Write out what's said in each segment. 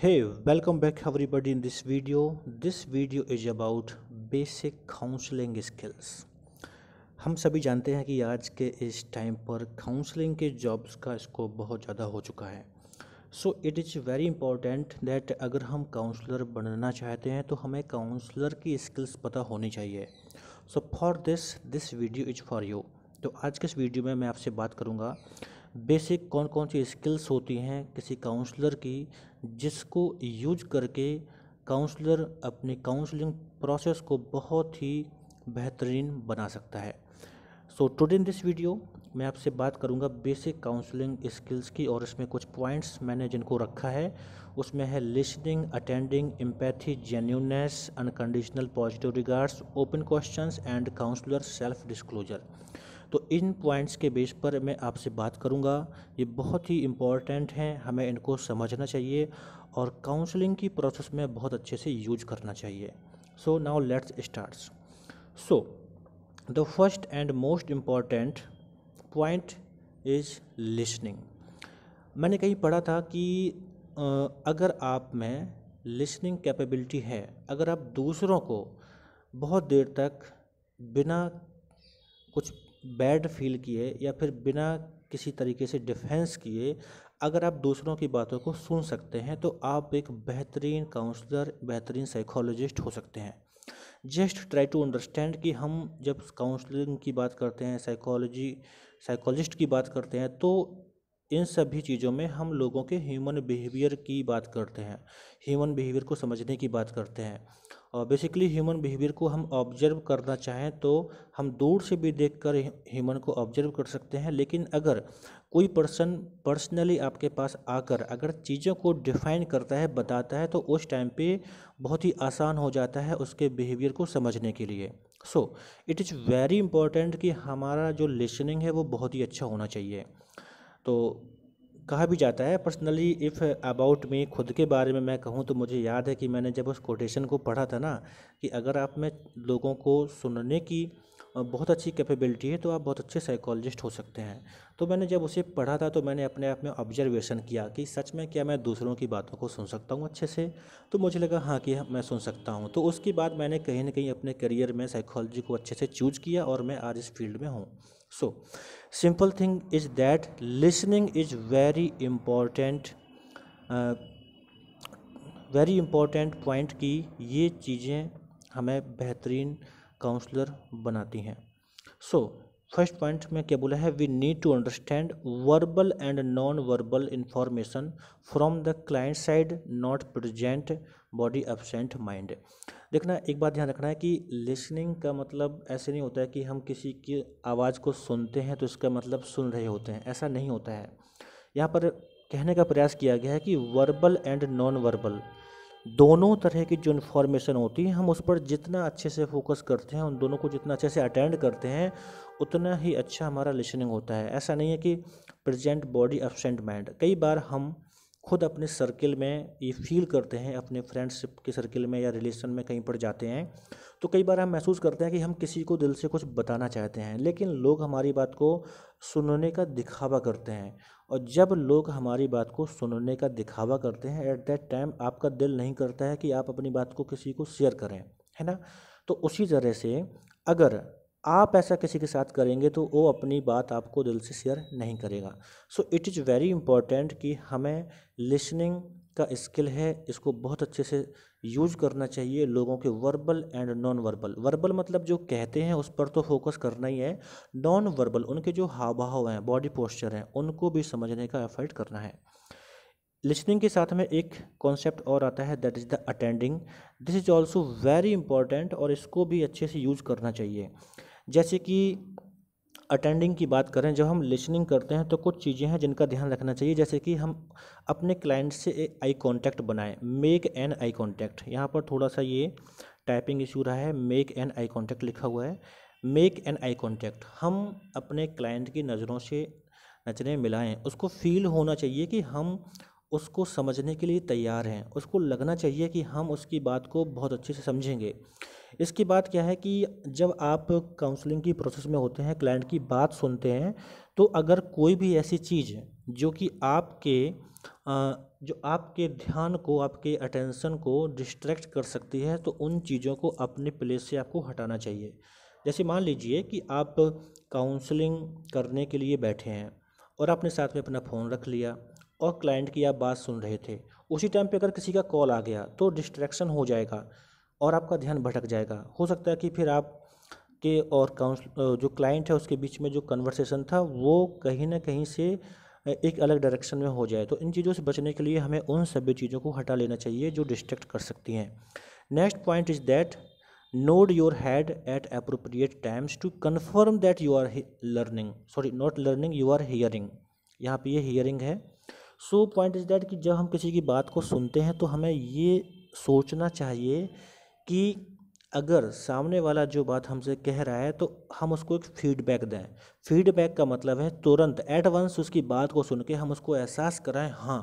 hey welcome back everybody in this video this video is about basic counseling skills हम सभी जानते हैं कि आज के इस टाइम पर काउंसलिंग के जॉब्स का स्कोप बहुत ज़्यादा हो चुका है so it is very important that अगर हम काउंसलर बनना चाहते हैं तो हमें काउंसलर की स्किल्स पता होनी चाहिए so for this this video is for you तो आज के इस वीडियो में मैं आपसे बात करूँगा बेसिक कौन कौन सी स्किल्स होती हैं किसी काउंसलर की जिसको यूज करके काउंसलर अपने काउंसलिंग प्रोसेस को बहुत ही बेहतरीन बना सकता है so today in this video मैं आपसे बात करूंगा बेसिक काउंसलिंग स्किल्स की और इसमें कुछ पॉइंट्स मैंने जिनको रखा है उसमें है listening attending empathy genuineness unconditional positive regards open questions and counsellor self disclosure तो इन पॉइंट्स के बेस पर मैं आपसे बात करूँगा ये बहुत ही इम्पॉर्टेंट हैं हमें इनको समझना चाहिए और काउंसलिंग की प्रोसेस में बहुत अच्छे से यूज करना चाहिए so now let's starts so the first and most important point is listening मैंने कहीं पढ़ा था कि अगर आप में लिसनिंग कैपेबिलिटी है अगर आप दूसरों को बहुत देर तक बिना कुछ बैड फील किए या फिर बिना किसी तरीके से डिफेंस किए अगर आप दूसरों की बातों को सुन सकते हैं तो आप एक बेहतरीन काउंसलर बेहतरीन साइकोलॉजिस्ट हो सकते हैं जस्ट ट्राई टू अंडरस्टैंड कि हम जब काउंसलिंग की बात करते हैं साइकोलॉजी साइकोलॉजिस्ट की बात करते हैं तो इन सभी चीज़ों में हम लोगों के ह्यूमन बिहेवियर की बात करते हैं ह्यूमन बिहेवियर को समझने की बात करते हैं बेसिकली ह्यूमन बिहेवियर को हम ऑब्जर्व करना चाहें तो हम दूर से भी देखकर ह्यूमन को ऑब्जर्व कर सकते हैं लेकिन अगर कोई पर्सन पर्सनली आपके पास आकर अगर चीज़ों को डिफाइन करता है बताता है तो उस टाइम पे बहुत ही आसान हो जाता है उसके बिहेवियर को समझने के लिए so it is very important कि हमारा जो लिसनिंग है वो बहुत ही अच्छा होना चाहिए तो कहा भी जाता है पर्सनली इफ़ अबाउट मी खुद के बारे में मैं कहूँ तो मुझे याद है कि मैंने जब उस कोटेशन को पढ़ा था ना कि अगर आप में लोगों को सुनने की बहुत अच्छी कैपेबिलिटी है तो आप बहुत अच्छे साइकोलॉजिस्ट हो सकते हैं तो मैंने जब उसे पढ़ा था तो मैंने अपने आप में ऑब्जर्वेशन किया कि सच में क्या मैं दूसरों की बातों को सुन सकता हूँ अच्छे से तो मुझे लगा हाँ कि मैं सुन सकता हूँ तो उसके बाद मैंने कहीं ना कहीं अपने करियर में साइकोलॉजी को अच्छे से चूज किया और मैं आज इस फील्ड में हूँ so simple thing is that listening is very important very important point कि ये चीज़ें हमें बेहतरीन काउंसलर बनाती हैं सो फर्स्ट पॉइंट में क्या बोला है we need to understand verbal and non verbal information from the client side not present body absent mind देखना एक बात ध्यान रखना है कि लिसनिंग का मतलब ऐसे नहीं होता है कि हम किसी की आवाज़ को सुनते हैं तो इसका मतलब सुन रहे होते हैं ऐसा नहीं होता है यहाँ पर कहने का प्रयास किया गया है कि वर्बल एंड नॉन वर्बल दोनों तरह की जो इन्फॉर्मेशन होती है हम उस पर जितना अच्छे से फोकस करते हैं उन दोनों को जितना अच्छे से अटेंड करते हैं उतना ही अच्छा हमारा लिसनिंग होता है ऐसा नहीं है कि प्रेजेंट बॉडी एबसेंट माइंड कई बार हम खुद अपने सर्किल में ये फील करते हैं अपने फ्रेंडशिप के सर्किल में या रिलेशन में कहीं पर जाते हैं तो कई बार हम महसूस करते हैं कि हम किसी को दिल से कुछ बताना चाहते हैं लेकिन लोग हमारी बात को सुनने का दिखावा करते हैं और जब लोग हमारी बात को सुनने का दिखावा करते हैं एट दैट टाइम आपका दिल नहीं करता है कि आप अपनी बात को किसी को शेयर करें है ना तो उसी तरह से अगर आप ऐसा किसी के साथ करेंगे तो वो अपनी बात आपको दिल से शेयर नहीं करेगा so it is very important कि हमें लिसनिंग का स्किल है इसको बहुत अच्छे से यूज करना चाहिए लोगों के verbal and non verbal verbal मतलब जो कहते हैं उस पर तो फोकस करना ही है नॉन वर्बल उनके जो हाव भाव हैं बॉडी पोस्चर हैं उनको भी समझने का एफर्ट करना है लिसनिंग के साथ में एक कॉन्सेप्ट और आता है that is the attending this is also very important और इसको भी अच्छे से यूज करना चाहिए जैसे कि अटेंडिंग की बात करें जब हम लिसनिंग करते हैं तो कुछ चीज़ें हैं जिनका ध्यान रखना चाहिए जैसे कि हम अपने क्लाइंट से आई कॉन्टैक्ट बनाएं मेक एन आई कॉन्टैक्ट यहाँ पर थोड़ा सा ये टाइपिंग इशू रहा है मेक एन आई कॉन्टैक्ट लिखा हुआ है मेक एन आई कॉन्टैक्ट हम अपने क्लाइंट की नज़रों से नजरें मिलाएं उसको फील होना चाहिए कि हम उसको समझने के लिए तैयार हैं उसको लगना चाहिए कि हम उसकी बात को बहुत अच्छे से समझेंगे इसके बाद क्या है कि जब आप काउंसलिंग की प्रोसेस में होते हैं क्लाइंट की बात सुनते हैं तो अगर कोई भी ऐसी चीज़ जो कि आपके जो आपके ध्यान को आपके अटेंशन को डिस्ट्रैक्ट कर सकती है तो उन चीज़ों को अपने प्लेस से आपको हटाना चाहिए जैसे मान लीजिए कि आप काउंसलिंग करने के लिए बैठे हैं और आपने साथ में अपना फ़ोन रख लिया और क्लाइंट की आप बात सुन रहे थे उसी टाइम पे अगर किसी का कॉल आ गया तो डिस्ट्रैक्शन हो जाएगा और आपका ध्यान भटक जाएगा हो सकता है कि फिर आप के और काउंसल जो क्लाइंट है उसके बीच में जो कन्वर्सेशन था वो कहीं ना कहीं से एक अलग डायरेक्शन में हो जाए तो इन चीज़ों से बचने के लिए हमें उन सभी चीज़ों को हटा लेना चाहिए जो डिस्ट्रैक्ट कर सकती हैं next point is that nod your head at appropriate times to confirm that you are learning sorry not learning you are hearing यहाँ पे ये हियरिंग है सो पॉइंट इज़ डैट कि जब हम किसी की बात को सुनते हैं तो हमें ये सोचना चाहिए कि अगर सामने वाला जो बात हमसे कह रहा है तो हम उसको एक फीडबैक दें फीडबैक का मतलब है तुरंत एट वंस उसकी बात को सुन के हम उसको एहसास कराएं हाँ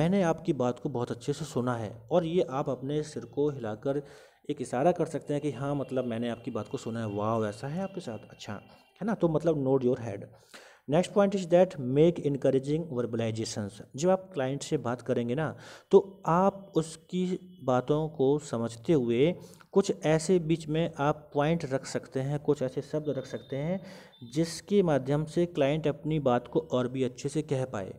मैंने आपकी बात को बहुत अच्छे से सुना है और ये आप अपने सिर को हिलाकर एक इशारा कर सकते हैं कि हाँ मतलब मैंने आपकी बात को सुना है वाह ऐसा है आपके साथ अच्छा है ना तो मतलब note your head next point is that make encouraging verbalizations जब आप क्लाइंट से बात करेंगे ना तो आप उसकी बातों को समझते हुए कुछ ऐसे बीच में आप पॉइंट रख सकते हैं कुछ ऐसे शब्द रख सकते हैं जिसके माध्यम से क्लाइंट अपनी बात को और भी अच्छे से कह पाए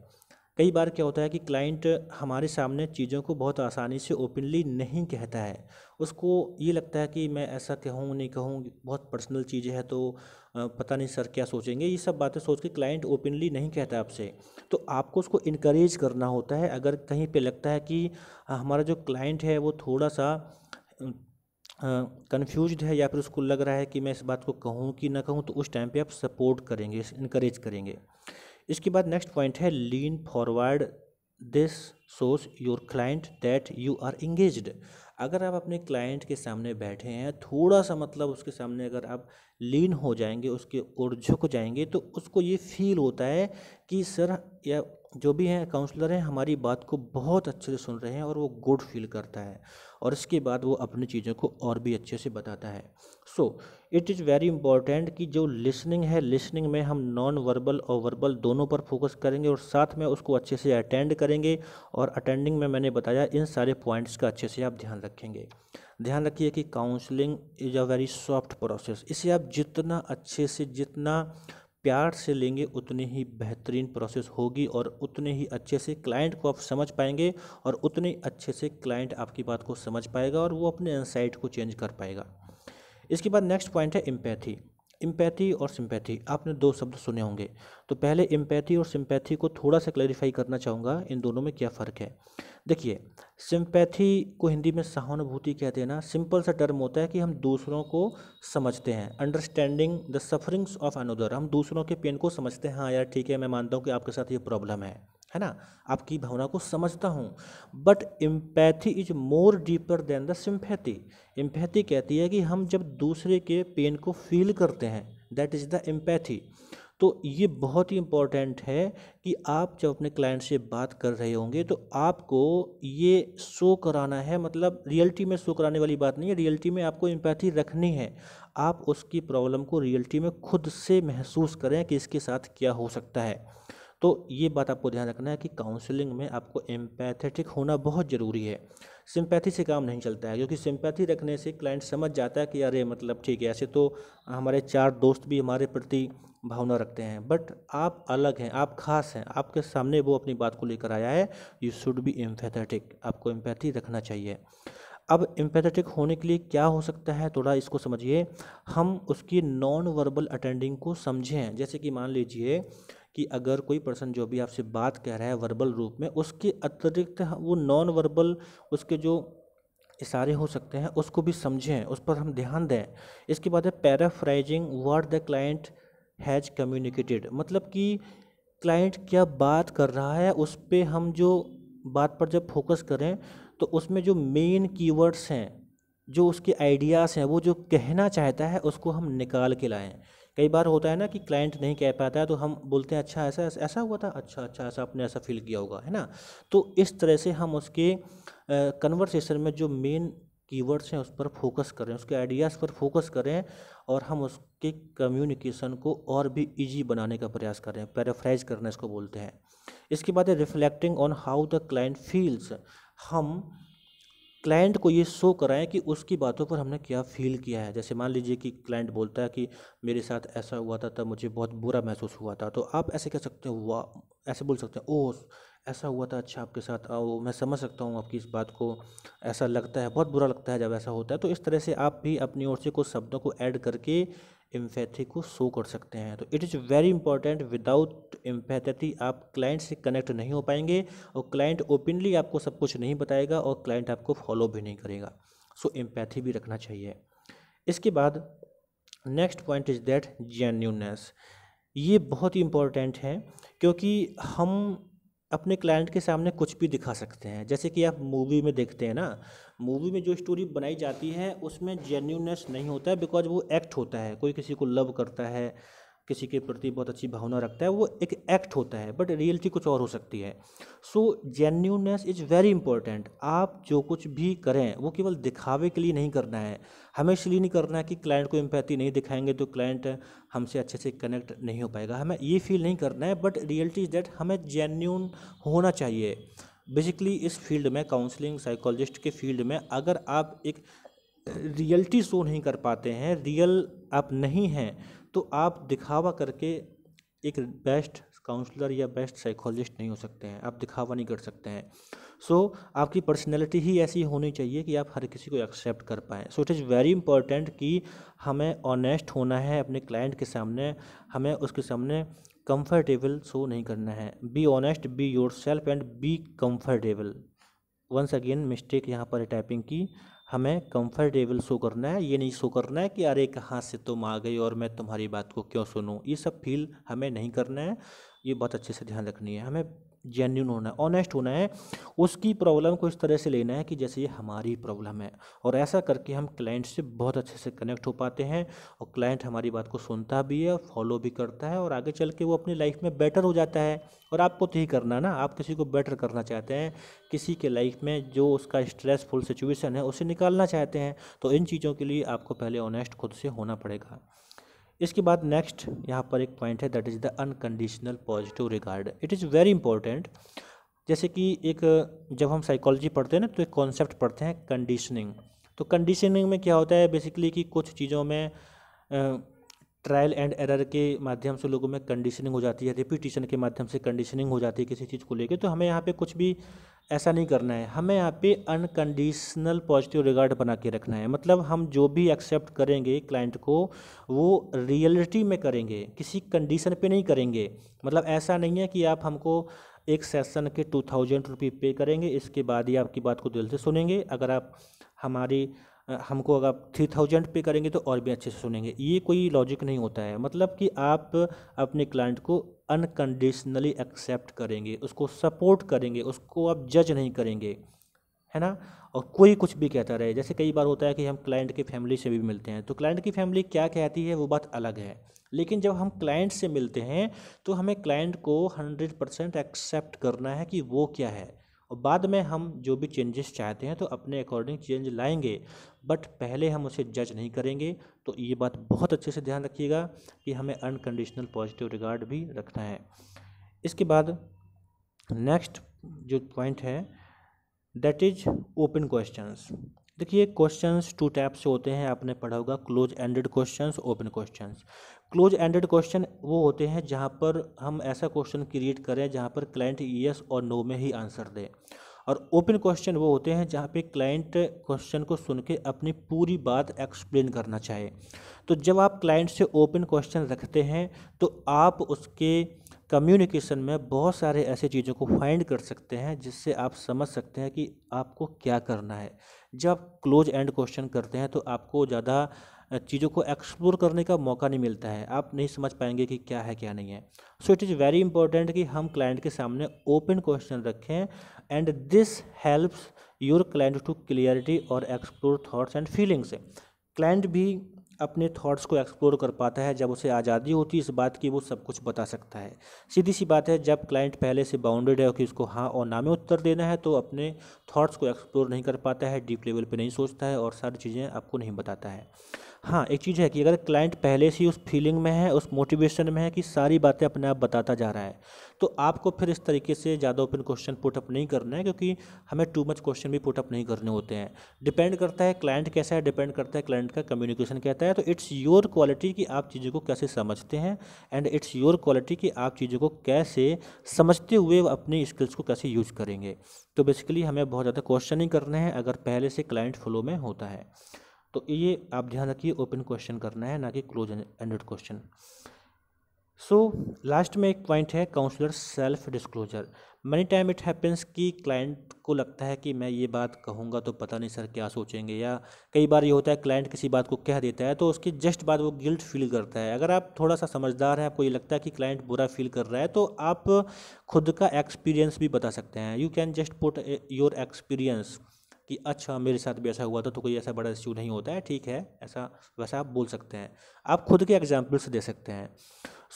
कई बार क्या होता है कि क्लाइंट हमारे सामने चीज़ों को बहुत आसानी से ओपनली नहीं कहता है उसको ये लगता है कि मैं ऐसा कहूँ नहीं कहूँ बहुत पर्सनल चीज़ें हैं तो पता नहीं सर क्या सोचेंगे ये सब बातें सोच के क्लाइंट ओपनली नहीं कहता आपसे तो आपको उसको इनक्रेज करना होता है अगर कहीं पर लगता है कि हमारा जो क्लाइंट है वो थोड़ा सा कन्फ्यूज uh, है या फिर उसको लग रहा है कि मैं इस बात को कहूँ कि ना कहूँ तो उस टाइम पे आप सपोर्ट करेंगे इनक्रेज करेंगे इसके बाद नेक्स्ट पॉइंट है lean forward this shows your client that you are engaged अगर आप अपने क्लाइंट के सामने बैठे हैं थोड़ा सा मतलब उसके सामने अगर आप लीन हो जाएंगे उसके ओर झुक जाएंगे तो उसको ये फील होता है कि सर या जो भी हैं काउंसलर हैं हमारी बात को बहुत अच्छे से सुन रहे हैं और वो गुड फील करता है और इसके बाद वो अपनी चीज़ों को और भी अच्छे से बताता है so so, it is very important कि जो लिसनिंग है लिसनिंग में हम नॉन वर्बल और वर्बल दोनों पर फोकस करेंगे और साथ में उसको अच्छे से अटेंड करेंगे और अटेंडिंग में मैंने बताया इन सारे पॉइंट्स का अच्छे से आप ध्यान रखेंगे ध्यान रखिए कि counselling is a very soft process इसे आप जितना अच्छे से जितना प्यार से लेंगे उतनी ही बेहतरीन प्रोसेस होगी और उतने ही अच्छे से क्लाइंट को आप समझ पाएंगे और उतने अच्छे से क्लाइंट आपकी बात को समझ पाएगा और वो अपने इंसाइट को चेंज कर पाएगा इसके बाद नेक्स्ट पॉइंट है एम्पैथी एम्पैथी और सिंपैथी आपने दो शब्द सुने होंगे तो पहले एम्पैथी और सिंपैथी को थोड़ा सा क्लैरिफाई करना चाहूँगा इन दोनों में क्या फ़र्क है देखिए सिंपैथी को हिंदी में सहानुभूति कहते हैं ना सिंपल सा टर्म होता है कि हम दूसरों को समझते हैं understanding the sufferings of another हम दूसरों के पेन को समझते हैं हाँ यार ठीक है मैं मानता हूँ कि आपके साथ ये प्रॉब्लम है है ना आपकी भावना को समझता हूँ but empathy is more deeper than the sympathy empathy कहती है कि हम जब दूसरे के पेन को फील करते हैं दैट इज़ द एम्पैथी तो ये बहुत ही इम्पॉर्टेंट है कि आप जब अपने क्लाइंट से बात कर रहे होंगे तो आपको ये शो कराना है मतलब रियलिटी में शो कराने वाली बात नहीं है रियलिटी में आपको एम्पैथी रखनी है आप उसकी प्रॉब्लम को रियलिटी में खुद से महसूस करें कि इसके साथ क्या हो सकता है तो ये बात आपको ध्यान रखना है कि काउंसलिंग में आपको एम्पैथेटिक होना बहुत ज़रूरी है सिंपैथी से काम नहीं चलता है क्योंकि सिंपैथी रखने से क्लाइंट समझ जाता है कि अरे मतलब ठीक है ऐसे तो हमारे चार दोस्त भी हमारे प्रति भावना रखते हैं बट आप अलग हैं आप खास हैं आपके सामने वो अपनी बात को लेकर आया है यू शुड बी एम्पैथेटिक आपको एम्पैथी रखना चाहिए अब एम्पैथेटिक होने के लिए क्या हो सकता है थोड़ा इसको समझिए हम उसकी नॉन वर्बल अटेंडिंग को समझें जैसे कि मान लीजिए कि अगर कोई पर्सन जो भी आपसे बात कह रहा है वर्बल रूप में उसके अतिरिक्त वो नॉन वर्बल उसके जो इशारे हो सकते हैं उसको भी समझें उस पर हम ध्यान दें इसके बाद है paraphrasing word the client has communicated मतलब कि क्लाइंट क्या बात कर रहा है उस पर हम जो बात पर जब फोकस करें तो उसमें जो मेन कीवर्ड्स हैं जो उसके आइडियाज़ हैं वो जो कहना चाहता है उसको हम निकाल के लाएं कई बार होता है ना कि क्लाइंट नहीं कह पाता है तो हम बोलते हैं अच्छा ऐसा ऐसा, हुआ था अच्छा अच्छा ऐसा आपने ऐसा फील किया होगा है ना तो इस तरह से हम उसके कन्वर्सेशन में जो मेन कीवर्ड्स हैं उस पर फोकस करें उसके आइडियाज़ पर फोकस करें और हम उसके कम्युनिकेशन को और भी इजी बनाने का प्रयास करें पैराफ्राइज करना इसको बोलते हैं इसके बाद है reflecting on how the client feels हम क्लाइंट को ये शो कराएं कि उसकी बातों पर हमने क्या फील किया है जैसे मान लीजिए कि क्लाइंट बोलता है कि मेरे साथ ऐसा हुआ था तब मुझे बहुत बुरा महसूस हुआ था तो आप ऐसे कह सकते हैं वाह ऐसे बोल सकते हैं ओह ऐसा हुआ था अच्छा आपके साथ आओ मैं समझ सकता हूँ आपकी इस बात को ऐसा लगता है बहुत बुरा लगता है जब ऐसा होता है तो इस तरह से आप भी अपनी ओर से कुछ शब्दों को ऐड करके एम्पैथी को शो कर सकते हैं तो it is very important without empathy आप क्लाइंट से कनेक्ट नहीं हो पाएंगे और क्लाइंट ओपनली आपको सब कुछ नहीं बताएगा और क्लाइंट आपको फॉलो भी नहीं करेगा सो so, एम्पैथी भी रखना चाहिए इसके बाद next point is that genuineness ये बहुत ही इम्पॉर्टेंट है क्योंकि हम अपने क्लाइंट के सामने कुछ भी दिखा सकते हैं जैसे कि आप मूवी में देखते हैं ना मूवी में जो स्टोरी बनाई जाती है उसमें जेन्यूनस नहीं होता है बिकॉज वो एक्ट होता है कोई किसी को लव करता है किसी के प्रति बहुत अच्छी भावना रखता है वो एक एक्ट होता है बट रियलिटी कुछ और हो सकती है so genuineness is very important आप जो कुछ भी करें वो केवल दिखावे के लिए नहीं करना है हमें इसलिए नहीं करना है कि क्लाइंट को एम्पैथी नहीं दिखाएंगे तो क्लाइंट हमसे अच्छे से कनेक्ट नहीं हो पाएगा हमें ये फील नहीं करना है बट रियलिटी इज़ दैट हमें जेन्यून होना चाहिए बेसिकली इस फील्ड में काउंसलिंग साइकोलॉजिस्ट के फील्ड में अगर आप एक रियलिटी शो नहीं कर पाते हैं रियल आप नहीं हैं तो आप दिखावा करके एक बेस्ट काउंसलर या बेस्ट साइकोलॉजिस्ट नहीं हो सकते हैं आप दिखावा नहीं कर सकते हैं सो so, आपकी पर्सनैलिटी ही ऐसी होनी चाहिए कि आप हर किसी को एक्सेप्ट कर पाएँ so it is very important कि हमें ऑनेस्ट होना है अपने क्लाइंट के सामने हमें उसके सामने कंफर्टेबल शो नहीं करना है be honest be yourself and be comfortable once again mistake यहाँ पर टाइपिंग की हमें कंफर्टेबल शो करना है ये नहीं शो करना है कि अरे कहाँ से तुम आ गए और मैं तुम्हारी बात को क्यों सुनूँ ये सब फील हमें नहीं करना है ये बहुत अच्छे से ध्यान रखनी है हमें जेन्यून होना है ऑनेस्ट होना है उसकी प्रॉब्लम को इस तरह से लेना है कि जैसे ये हमारी प्रॉब्लम है और ऐसा करके हम क्लाइंट से बहुत अच्छे से कनेक्ट हो पाते हैं और क्लाइंट हमारी बात को सुनता भी है फॉलो भी करता है और आगे चल के वो अपनी लाइफ में बेटर हो जाता है और आपको तो ही करना ना आप किसी को बेटर करना चाहते हैं किसी के लाइफ में जो उसका स्ट्रेसफुल सिचुएशन है उसे निकालना चाहते हैं तो इन चीज़ों के लिए आपको पहले ऑनेस्ट खुद से होना पड़ेगा इसके बाद नेक्स्ट यहाँ पर एक पॉइंट है that is the unconditional positive regard it is very important जैसे कि एक जब हम साइकोलॉजी पढ़ते हैं ना तो एक कॉन्सेप्ट पढ़ते हैं कंडीशनिंग तो कंडीशनिंग में क्या होता है बेसिकली कि कुछ चीज़ों में ट्रायल एंड एरर के माध्यम से लोगों में कंडीशनिंग हो जाती है रिपीटिशन के माध्यम से कंडीशनिंग हो जाती है किसी चीज़ को लेके तो हमें यहाँ पे कुछ भी ऐसा नहीं करना है हमें यहाँ पे अनकंडीशनल पॉजिटिव रिगार्ड बना के रखना है मतलब हम जो भी एक्सेप्ट करेंगे क्लाइंट को वो रियलिटी में करेंगे किसी कंडीशन पे नहीं करेंगे मतलब ऐसा नहीं है कि आप हमको एक सेशन के टू थाउजेंड रुपी पे करेंगे इसके बाद ही आपकी बात को दिल से सुनेंगे अगर आप हमारी हमको अगर आप थ्री थाउजेंड पे करेंगे तो और भी अच्छे से सुनेंगे ये कोई लॉजिक नहीं होता है मतलब कि आप अपने क्लाइंट को अनकंडीशनली एक्सेप्ट करेंगे उसको सपोर्ट करेंगे उसको आप जज नहीं करेंगे है ना और कोई कुछ भी कहता रहे जैसे कई बार होता है कि हम क्लाइंट की फैमिली से भी मिलते हैं तो क्लाइंट की फैमिली क्या कहती है वो बात अलग है लेकिन जब हम क्लाइंट से मिलते हैं तो हमें क्लाइंट को हंड्रेड परसेंट एक्सेप्ट करना है कि वो क्या है और बाद में हम जो भी चेंजेस चाहते हैं तो अपने अकॉर्डिंग चेंज लाएंगे बट पहले हम उसे जज नहीं करेंगे तो ये बात बहुत अच्छे से ध्यान रखिएगा कि हमें अनकंडीशनल पॉजिटिव रिगार्ड भी रखना है इसके बाद नेक्स्ट जो पॉइंट है दैट इज ओपन क्वेश्चंस देखिए क्वेश्चंस टू टाइप से होते हैं आपने पढ़ा होगा close ended questions open questions close ended question वो होते हैं जहाँ पर हम ऐसा क्वेश्चन क्रिएट करें जहाँ पर क्लाइंट यस और नो में ही आंसर दे और ओपन क्वेश्चन वो होते हैं जहाँ पे क्लाइंट क्वेश्चन को सुन के अपनी पूरी बात एक्सप्लेन करना चाहे तो जब आप क्लाइंट से ओपन क्वेश्चन रखते हैं तो आप उसके कम्युनिकेशन में बहुत सारे ऐसे चीज़ों को फाइंड कर सकते हैं जिससे आप समझ सकते हैं कि आपको क्या करना है जब क्लोज एंड क्वेश्चन करते हैं तो आपको ज़्यादा चीज़ों को एक्सप्लोर करने का मौका नहीं मिलता है आप नहीं समझ पाएंगे कि क्या है क्या नहीं है so it is very important कि हम क्लाइंट के सामने ओपन क्वेश्चन रखें and this helps your client to clarity और explore thoughts and feelings client भी अपने थॉट्स को एक्सप्लोर कर पाता है जब उसे आज़ादी होती है इस बात की वो सब कुछ बता सकता है सीधी सी बात है जब क्लाइंट पहले से बाउंडेड है कि उसको हाँ और ना में उत्तर देना है तो अपने थॉट्स को एक्सप्लोर नहीं कर पाता है डीप लेवल पे नहीं सोचता है और सारी चीज़ें आपको नहीं बताता है हाँ एक चीज़ है कि अगर क्लाइंट पहले से उस फीलिंग में है उस मोटिवेशन में है कि सारी बातें अपने आप बताता जा रहा है तो आपको फिर इस तरीके से ज़्यादा ओपन क्वेश्चन पुटअप नहीं करना है क्योंकि हमें टू मच क्वेश्चन भी पुटअप नहीं करने होते हैं डिपेंड करता है क्लाइंट कैसा है डिपेंड करता है क्लाइंट का कम्युनिकेशन कहता है तो इट्स योर क्वालिटी कि आप चीज़ों को कैसे समझते हैं एंड इट्स योर क्वालिटी कि आप चीज़ों को कैसे समझते हुए अपनी स्किल्स को कैसे यूज करेंगे तो बेसिकली हमें बहुत ज़्यादा क्वेश्चनिंग करने हैं अगर पहले से क्लाइंट फ्लो में होता है तो ये आप ध्यान रखिए ओपन क्वेश्चन करना है ना कि close ended question so last में एक पॉइंट है counsellor self disclosure many time it happens कि क्लाइंट को लगता है कि मैं ये बात कहूँगा तो पता नहीं सर क्या सोचेंगे या कई बार ये होता है क्लाइंट किसी बात को कह देता है तो उसके जस्ट बाद वो गिल्ट फील करता है अगर आप थोड़ा सा समझदार हैं आपको ये लगता है कि क्लाइंट बुरा फील कर रहा है तो आप खुद का एक्सपीरियंस भी बता सकते हैं you can just put your experience कि अच्छा मेरे साथ भी ऐसा हुआ था तो कोई ऐसा बड़ा इश्यू नहीं होता है ठीक है ऐसा वैसा आप बोल सकते हैं आप खुद के एग्जाम्पल्स दे सकते हैं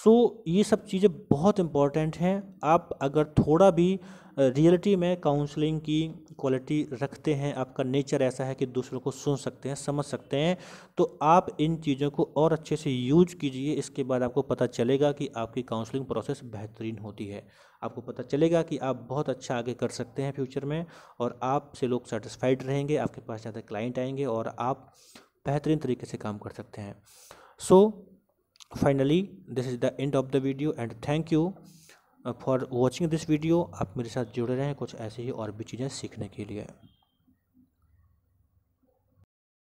सो so, ये सब चीज़ें बहुत इंपॉर्टेंट हैं आप अगर थोड़ा भी रियलिटी में काउंसलिंग की क्वालिटी रखते हैं आपका नेचर ऐसा है कि दूसरों को सुन सकते हैं समझ सकते हैं तो आप इन चीज़ों को और अच्छे से यूज कीजिए इसके बाद आपको पता चलेगा कि आपकी काउंसलिंग प्रोसेस बेहतरीन होती है आपको पता चलेगा कि आप बहुत अच्छा आगे कर सकते हैं फ्यूचर में और आपसे लोग सेटिस्फाइड रहेंगे आपके पास ज़्यादा क्लाइंट आएंगे और आप बेहतरीन तरीके से काम कर सकते हैं so finally this is the end of the video and thank you for watching this video आप मेरे साथ जुड़े रहें कुछ ऐसे ही और भी चीज़ें सीखने के लिए